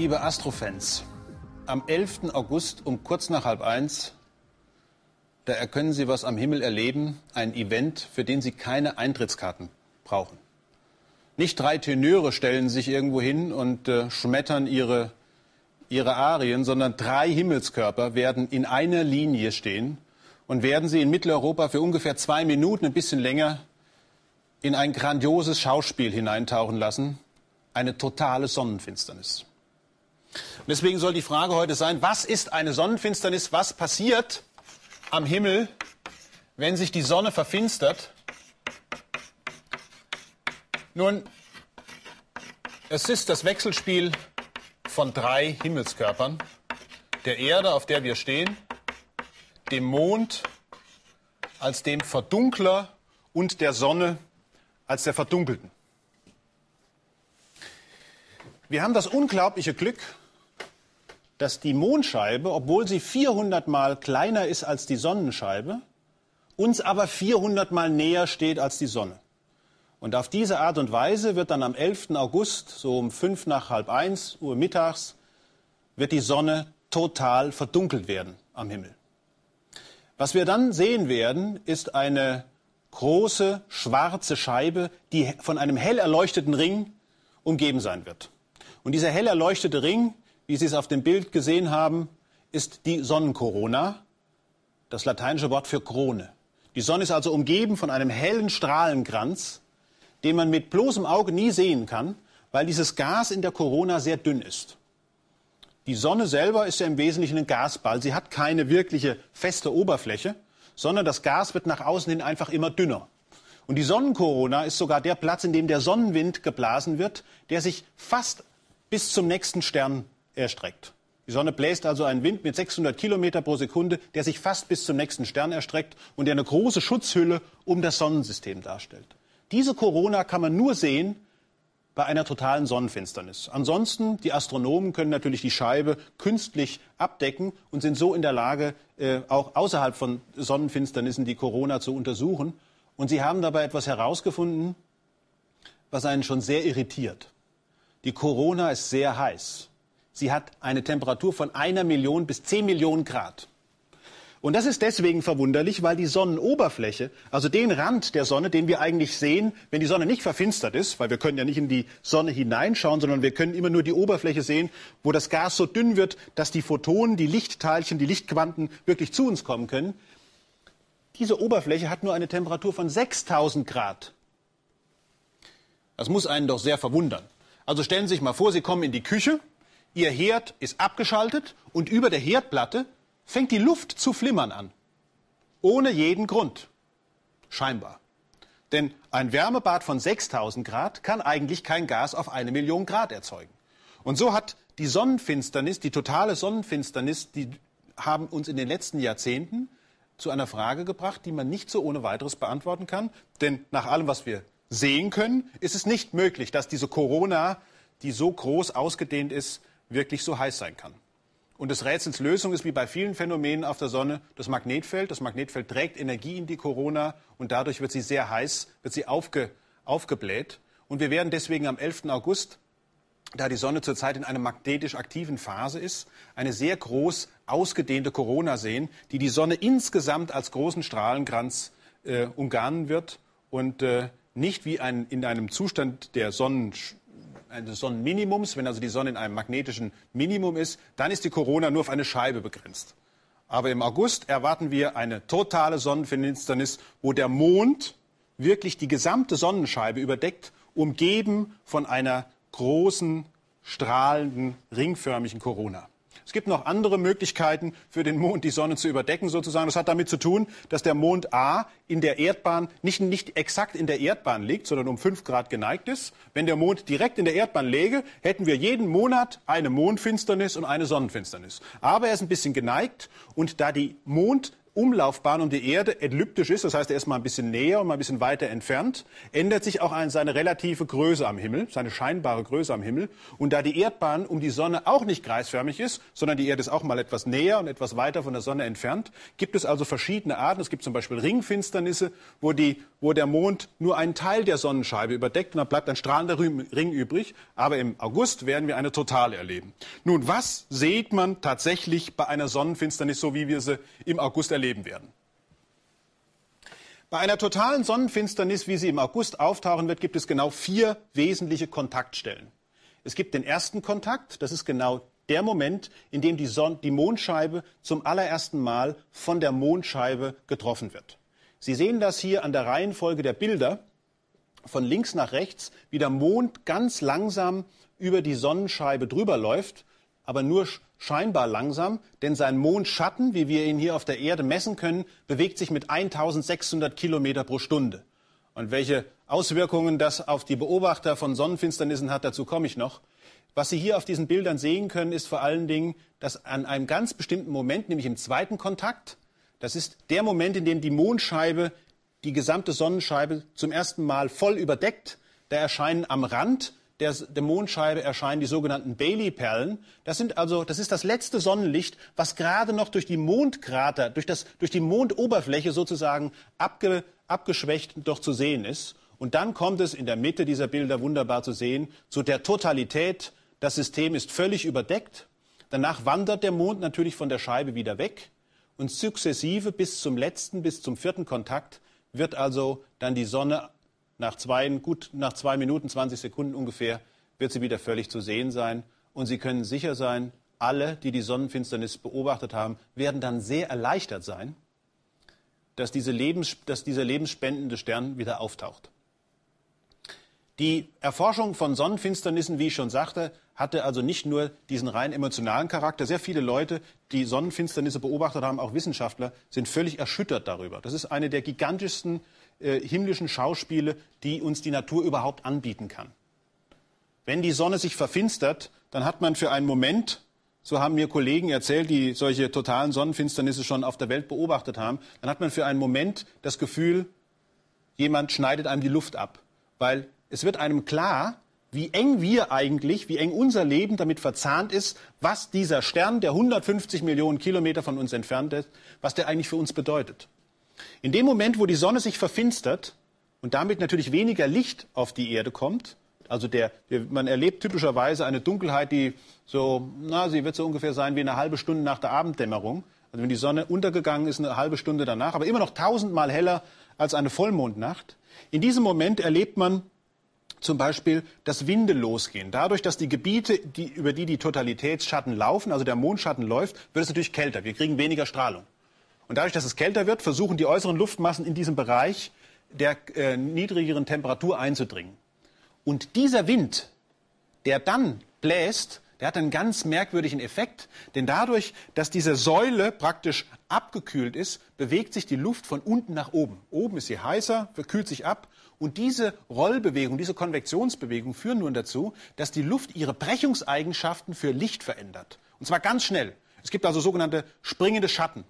liebe Astrofans, am 11. August um kurz nach halb eins, da können Sie was am Himmel erleben, ein Event, für den Sie keine Eintrittskarten brauchen. Nicht drei Tenöre stellen sich irgendwo hin und äh, schmettern ihre, ihre Arien, sondern drei Himmelskörper werden in einer Linie stehen und werden sie in Mitteleuropa für ungefähr zwei Minuten, ein bisschen länger, in ein grandioses Schauspiel hineintauchen lassen. Eine totale Sonnenfinsternis. Und deswegen soll die Frage heute sein, was ist eine Sonnenfinsternis? Was passiert am Himmel, wenn sich die Sonne verfinstert? Nun, es ist das Wechselspiel von drei Himmelskörpern, der Erde, auf der wir stehen, dem Mond als dem Verdunkler und der Sonne als der Verdunkelten. Wir haben das unglaubliche Glück, dass die Mondscheibe, obwohl sie 400 mal kleiner ist als die Sonnenscheibe, uns aber 400 mal näher steht als die Sonne. Und auf diese Art und Weise wird dann am 11. August, so um fünf nach halb eins Uhr mittags, wird die Sonne total verdunkelt werden am Himmel. Was wir dann sehen werden, ist eine große schwarze Scheibe, die von einem hell erleuchteten Ring umgeben sein wird. Und dieser hell erleuchtete Ring, wie Sie es auf dem Bild gesehen haben, ist die Sonnenkorona, das lateinische Wort für Krone. Die Sonne ist also umgeben von einem hellen Strahlenkranz, den man mit bloßem Auge nie sehen kann, weil dieses Gas in der Corona sehr dünn ist. Die Sonne selber ist ja im Wesentlichen ein Gasball. Sie hat keine wirkliche feste Oberfläche, sondern das Gas wird nach außen hin einfach immer dünner. Und die Sonnenkorona ist sogar der Platz, in dem der Sonnenwind geblasen wird, der sich fast bis zum nächsten Stern erstreckt. Die Sonne bläst also einen Wind mit 600 Kilometer pro Sekunde, der sich fast bis zum nächsten Stern erstreckt und der eine große Schutzhülle um das Sonnensystem darstellt. Diese Corona kann man nur sehen bei einer totalen Sonnenfinsternis. Ansonsten, die Astronomen können natürlich die Scheibe künstlich abdecken und sind so in der Lage, äh, auch außerhalb von Sonnenfinsternissen die Corona zu untersuchen. Und sie haben dabei etwas herausgefunden, was einen schon sehr irritiert. Die Corona ist sehr heiß. Sie hat eine Temperatur von einer Million bis zehn Millionen Grad. Und das ist deswegen verwunderlich, weil die Sonnenoberfläche, also den Rand der Sonne, den wir eigentlich sehen, wenn die Sonne nicht verfinstert ist, weil wir können ja nicht in die Sonne hineinschauen, sondern wir können immer nur die Oberfläche sehen, wo das Gas so dünn wird, dass die Photonen, die Lichtteilchen, die Lichtquanten wirklich zu uns kommen können. Diese Oberfläche hat nur eine Temperatur von 6000 Grad. Das muss einen doch sehr verwundern. Also stellen Sie sich mal vor, Sie kommen in die Küche, Ihr Herd ist abgeschaltet und über der Herdplatte fängt die Luft zu flimmern an. Ohne jeden Grund. Scheinbar. Denn ein Wärmebad von 6000 Grad kann eigentlich kein Gas auf eine Million Grad erzeugen. Und so hat die Sonnenfinsternis, die totale Sonnenfinsternis, die haben uns in den letzten Jahrzehnten zu einer Frage gebracht, die man nicht so ohne weiteres beantworten kann. Denn nach allem, was wir sehen können, ist es nicht möglich, dass diese Corona, die so groß ausgedehnt ist, wirklich so heiß sein kann. Und des Rätsels Lösung ist wie bei vielen Phänomenen auf der Sonne das Magnetfeld. Das Magnetfeld trägt Energie in die Corona und dadurch wird sie sehr heiß, wird sie aufge, aufgebläht. Und wir werden deswegen am 11. August, da die Sonne zurzeit in einer magnetisch aktiven Phase ist, eine sehr groß ausgedehnte Corona sehen, die die Sonne insgesamt als großen Strahlenkranz äh, umgarnen wird und äh, nicht wie ein, in einem Zustand der Sonnen, eines Sonnenminimums, wenn also die Sonne in einem magnetischen Minimum ist, dann ist die Corona nur auf eine Scheibe begrenzt. Aber im August erwarten wir eine totale Sonnenfinsternis, wo der Mond wirklich die gesamte Sonnenscheibe überdeckt, umgeben von einer großen, strahlenden, ringförmigen Corona. Es gibt noch andere Möglichkeiten für den Mond, die Sonne zu überdecken sozusagen. Das hat damit zu tun, dass der Mond A in der Erdbahn nicht, nicht exakt in der Erdbahn liegt, sondern um 5 Grad geneigt ist. Wenn der Mond direkt in der Erdbahn läge, hätten wir jeden Monat eine Mondfinsternis und eine Sonnenfinsternis. Aber er ist ein bisschen geneigt und da die Mond Umlaufbahn um die Erde elliptisch ist, das heißt, er ist mal ein bisschen näher und mal ein bisschen weiter entfernt, ändert sich auch seine relative Größe am Himmel, seine scheinbare Größe am Himmel. Und da die Erdbahn um die Sonne auch nicht kreisförmig ist, sondern die Erde ist auch mal etwas näher und etwas weiter von der Sonne entfernt, gibt es also verschiedene Arten. Es gibt zum Beispiel Ringfinsternisse, wo, die, wo der Mond nur einen Teil der Sonnenscheibe überdeckt und dann bleibt ein strahlender Ring übrig. Aber im August werden wir eine Totale erleben. Nun, was sieht man tatsächlich bei einer Sonnenfinsternis, so wie wir sie im August erleben? erleben werden. Bei einer totalen Sonnenfinsternis, wie sie im August auftauchen wird, gibt es genau vier wesentliche Kontaktstellen. Es gibt den ersten Kontakt, das ist genau der Moment, in dem die, Son die Mondscheibe zum allerersten Mal von der Mondscheibe getroffen wird. Sie sehen das hier an der Reihenfolge der Bilder von links nach rechts, wie der Mond ganz langsam über die Sonnenscheibe drüber läuft aber nur scheinbar langsam, denn sein Mondschatten, wie wir ihn hier auf der Erde messen können, bewegt sich mit 1600 Kilometer pro Stunde. Und welche Auswirkungen das auf die Beobachter von Sonnenfinsternissen hat, dazu komme ich noch. Was Sie hier auf diesen Bildern sehen können, ist vor allen Dingen, dass an einem ganz bestimmten Moment, nämlich im zweiten Kontakt, das ist der Moment, in dem die Mondscheibe die gesamte Sonnenscheibe zum ersten Mal voll überdeckt, da erscheinen am Rand der, Mondscheibe erscheinen die sogenannten Bailey-Perlen. Das sind also, das ist das letzte Sonnenlicht, was gerade noch durch die Mondkrater, durch das, durch die Mondoberfläche sozusagen abge, abgeschwächt doch zu sehen ist. Und dann kommt es in der Mitte dieser Bilder wunderbar zu sehen, zu der Totalität. Das System ist völlig überdeckt. Danach wandert der Mond natürlich von der Scheibe wieder weg. Und sukzessive bis zum letzten, bis zum vierten Kontakt wird also dann die Sonne nach zwei, gut nach zwei Minuten, 20 Sekunden ungefähr, wird sie wieder völlig zu sehen sein. Und Sie können sicher sein, alle, die die Sonnenfinsternis beobachtet haben, werden dann sehr erleichtert sein, dass, diese Lebens, dass dieser lebensspendende Stern wieder auftaucht. Die Erforschung von Sonnenfinsternissen, wie ich schon sagte, hatte also nicht nur diesen rein emotionalen Charakter. Sehr viele Leute, die Sonnenfinsternisse beobachtet haben, auch Wissenschaftler, sind völlig erschüttert darüber. Das ist eine der gigantischsten äh, himmlischen Schauspiele, die uns die Natur überhaupt anbieten kann. Wenn die Sonne sich verfinstert, dann hat man für einen Moment, so haben mir Kollegen erzählt, die solche totalen Sonnenfinsternisse schon auf der Welt beobachtet haben, dann hat man für einen Moment das Gefühl, jemand schneidet einem die Luft ab, weil es wird einem klar, wie eng wir eigentlich, wie eng unser Leben damit verzahnt ist, was dieser Stern, der 150 Millionen Kilometer von uns entfernt ist, was der eigentlich für uns bedeutet. In dem Moment, wo die Sonne sich verfinstert und damit natürlich weniger Licht auf die Erde kommt, also der, man erlebt typischerweise eine Dunkelheit, die so, na, sie wird so ungefähr sein wie eine halbe Stunde nach der Abenddämmerung. Also wenn die Sonne untergegangen ist, eine halbe Stunde danach, aber immer noch tausendmal heller als eine Vollmondnacht. In diesem Moment erlebt man zum Beispiel dass Winde losgehen. Dadurch, dass die Gebiete, die, über die die Totalitätsschatten laufen, also der Mondschatten läuft, wird es natürlich kälter. Wir kriegen weniger Strahlung. Und dadurch, dass es kälter wird, versuchen die äußeren Luftmassen in diesem Bereich der äh, niedrigeren Temperatur einzudringen. Und dieser Wind, der dann bläst, der hat einen ganz merkwürdigen Effekt, denn dadurch, dass diese Säule praktisch abgekühlt ist, bewegt sich die Luft von unten nach oben. Oben ist sie heißer, verkühlt sich ab und diese Rollbewegung, diese Konvektionsbewegung führen nun dazu, dass die Luft ihre Brechungseigenschaften für Licht verändert. Und zwar ganz schnell. Es gibt also sogenannte springende Schatten.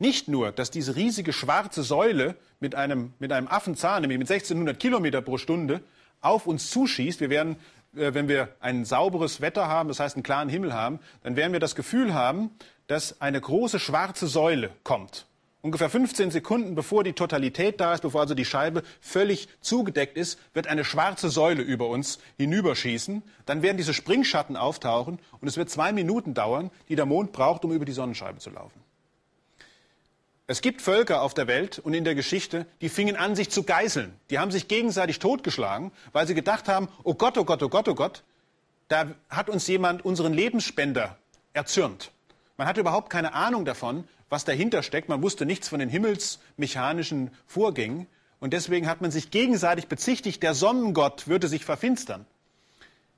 Nicht nur, dass diese riesige schwarze Säule mit einem, mit einem Affenzahn, nämlich mit 1600 Kilometer pro Stunde, auf uns zuschießt. Wir werden, äh, wenn wir ein sauberes Wetter haben, das heißt einen klaren Himmel haben, dann werden wir das Gefühl haben, dass eine große schwarze Säule kommt. Ungefähr 15 Sekunden bevor die Totalität da ist, bevor also die Scheibe völlig zugedeckt ist, wird eine schwarze Säule über uns hinüberschießen. Dann werden diese Springschatten auftauchen und es wird zwei Minuten dauern, die der Mond braucht, um über die Sonnenscheibe zu laufen. Es gibt Völker auf der Welt und in der Geschichte, die fingen an, sich zu geißeln. Die haben sich gegenseitig totgeschlagen, weil sie gedacht haben, oh Gott, oh Gott, oh Gott, oh Gott, da hat uns jemand unseren Lebensspender erzürnt. Man hatte überhaupt keine Ahnung davon, was dahinter steckt. Man wusste nichts von den himmelsmechanischen Vorgängen. Und deswegen hat man sich gegenseitig bezichtigt, der Sonnengott würde sich verfinstern.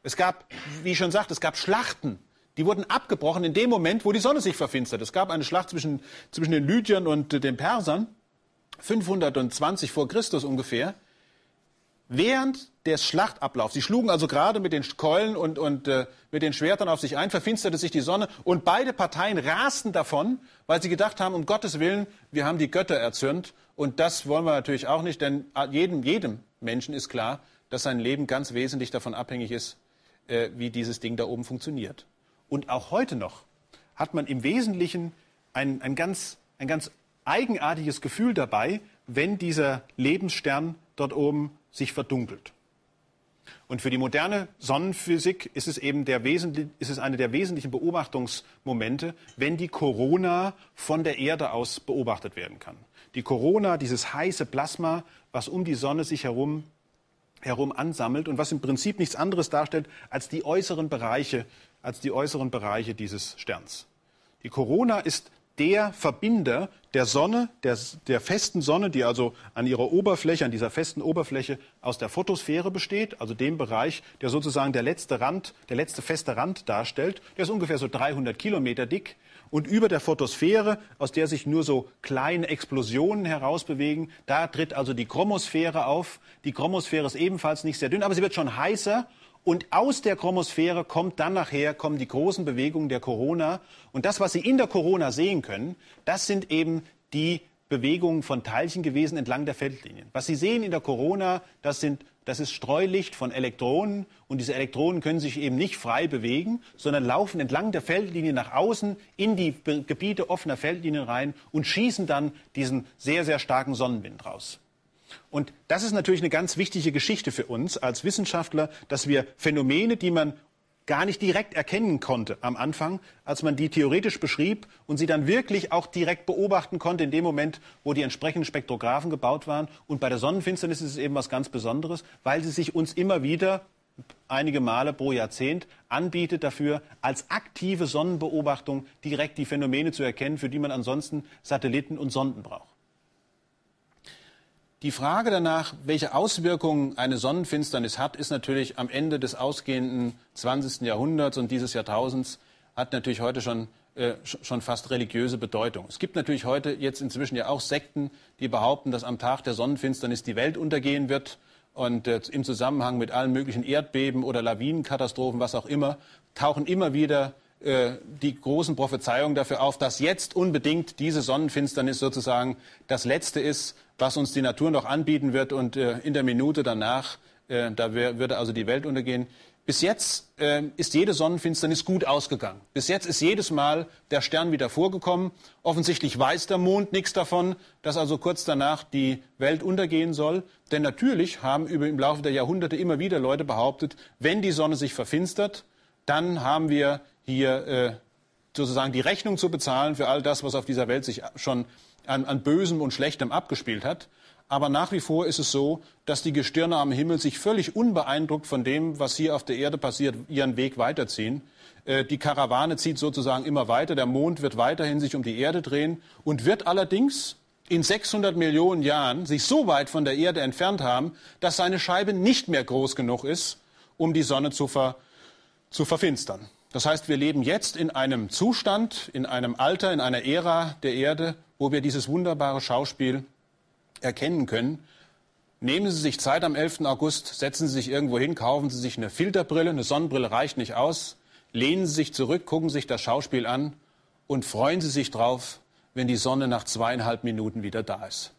Es gab, wie ich schon sagte, es gab Schlachten die wurden abgebrochen in dem Moment, wo die Sonne sich verfinstert. Es gab eine Schlacht zwischen, zwischen den Lydiern und äh, den Persern, 520 vor Christus ungefähr, während des Schlachtablaufs. Sie schlugen also gerade mit den Keulen und, und äh, mit den Schwertern auf sich ein, verfinsterte sich die Sonne und beide Parteien rasten davon, weil sie gedacht haben, um Gottes Willen, wir haben die Götter erzürnt und das wollen wir natürlich auch nicht, denn jedem, jedem Menschen ist klar, dass sein Leben ganz wesentlich davon abhängig ist, äh, wie dieses Ding da oben funktioniert. Und auch heute noch hat man im Wesentlichen ein, ein, ganz, ein ganz eigenartiges Gefühl dabei, wenn dieser Lebensstern dort oben sich verdunkelt. Und für die moderne Sonnenphysik ist es eben der ist es eine der wesentlichen Beobachtungsmomente, wenn die Corona von der Erde aus beobachtet werden kann. Die Corona, dieses heiße Plasma, was um die Sonne sich herum, herum ansammelt und was im Prinzip nichts anderes darstellt als die äußeren Bereiche als die äußeren Bereiche dieses Sterns. Die Corona ist der Verbinder der Sonne, der, der, festen Sonne, die also an ihrer Oberfläche, an dieser festen Oberfläche aus der Photosphäre besteht, also dem Bereich, der sozusagen der letzte Rand, der letzte feste Rand darstellt. Der ist ungefähr so 300 Kilometer dick. Und über der Photosphäre, aus der sich nur so kleine Explosionen herausbewegen, da tritt also die Chromosphäre auf. Die Chromosphäre ist ebenfalls nicht sehr dünn, aber sie wird schon heißer und aus der Chromosphäre kommt dann nachher, kommen die großen Bewegungen der Corona. Und das, was Sie in der Corona sehen können, das sind eben die Bewegungen von Teilchen gewesen entlang der Feldlinien. Was Sie sehen in der Corona, das sind das ist Streulicht von Elektronen und diese Elektronen können sich eben nicht frei bewegen, sondern laufen entlang der Feldlinie nach außen in die Gebiete offener Feldlinien rein und schießen dann diesen sehr, sehr starken Sonnenwind raus. Und das ist natürlich eine ganz wichtige Geschichte für uns als Wissenschaftler, dass wir Phänomene, die man gar nicht direkt erkennen konnte am Anfang, als man die theoretisch beschrieb und sie dann wirklich auch direkt beobachten konnte in dem Moment, wo die entsprechenden Spektrographen gebaut waren. Und bei der Sonnenfinsternis ist es eben was ganz Besonderes, weil sie sich uns immer wieder einige Male pro Jahrzehnt anbietet dafür, als aktive Sonnenbeobachtung direkt die Phänomene zu erkennen, für die man ansonsten Satelliten und Sonden braucht. Die Frage danach, welche Auswirkungen eine Sonnenfinsternis hat, ist natürlich am Ende des ausgehenden 20. Jahrhunderts und dieses Jahrtausends hat natürlich heute schon äh, schon fast religiöse Bedeutung. Es gibt natürlich heute jetzt inzwischen ja auch Sekten, die behaupten, dass am Tag der Sonnenfinsternis die Welt untergehen wird und äh, im Zusammenhang mit allen möglichen Erdbeben oder Lawinenkatastrophen, was auch immer, tauchen immer wieder äh, die großen Prophezeiungen dafür auf, dass jetzt unbedingt diese Sonnenfinsternis sozusagen das Letzte ist was uns die Natur noch anbieten wird und äh, in der Minute danach, äh, da wär, würde also die Welt untergehen. Bis jetzt äh, ist jede Sonnenfinsternis gut ausgegangen. Bis jetzt ist jedes Mal der Stern wieder vorgekommen. Offensichtlich weiß der Mond nichts davon, dass also kurz danach die Welt untergehen soll. Denn natürlich haben über im Laufe der Jahrhunderte immer wieder Leute behauptet, wenn die Sonne sich verfinstert, dann haben wir hier äh, sozusagen die Rechnung zu bezahlen für all das, was auf dieser Welt sich schon äh, an, an Bösem und Schlechtem abgespielt hat. Aber nach wie vor ist es so, dass die Gestirne am Himmel sich völlig unbeeindruckt von dem, was hier auf der Erde passiert, ihren Weg weiterziehen. Äh, die Karawane zieht sozusagen immer weiter, der Mond wird weiterhin sich um die Erde drehen und wird allerdings in 600 Millionen Jahren sich so weit von der Erde entfernt haben, dass seine Scheibe nicht mehr groß genug ist, um die Sonne zu, ver, zu verfinstern. Das heißt, wir leben jetzt in einem Zustand, in einem Alter, in einer Ära der Erde, wo wir dieses wunderbare Schauspiel erkennen können. Nehmen Sie sich Zeit am 11. August, setzen Sie sich irgendwo hin, kaufen Sie sich eine Filterbrille, eine Sonnenbrille reicht nicht aus, lehnen Sie sich zurück, gucken sich das Schauspiel an und freuen Sie sich drauf, wenn die Sonne nach zweieinhalb Minuten wieder da ist.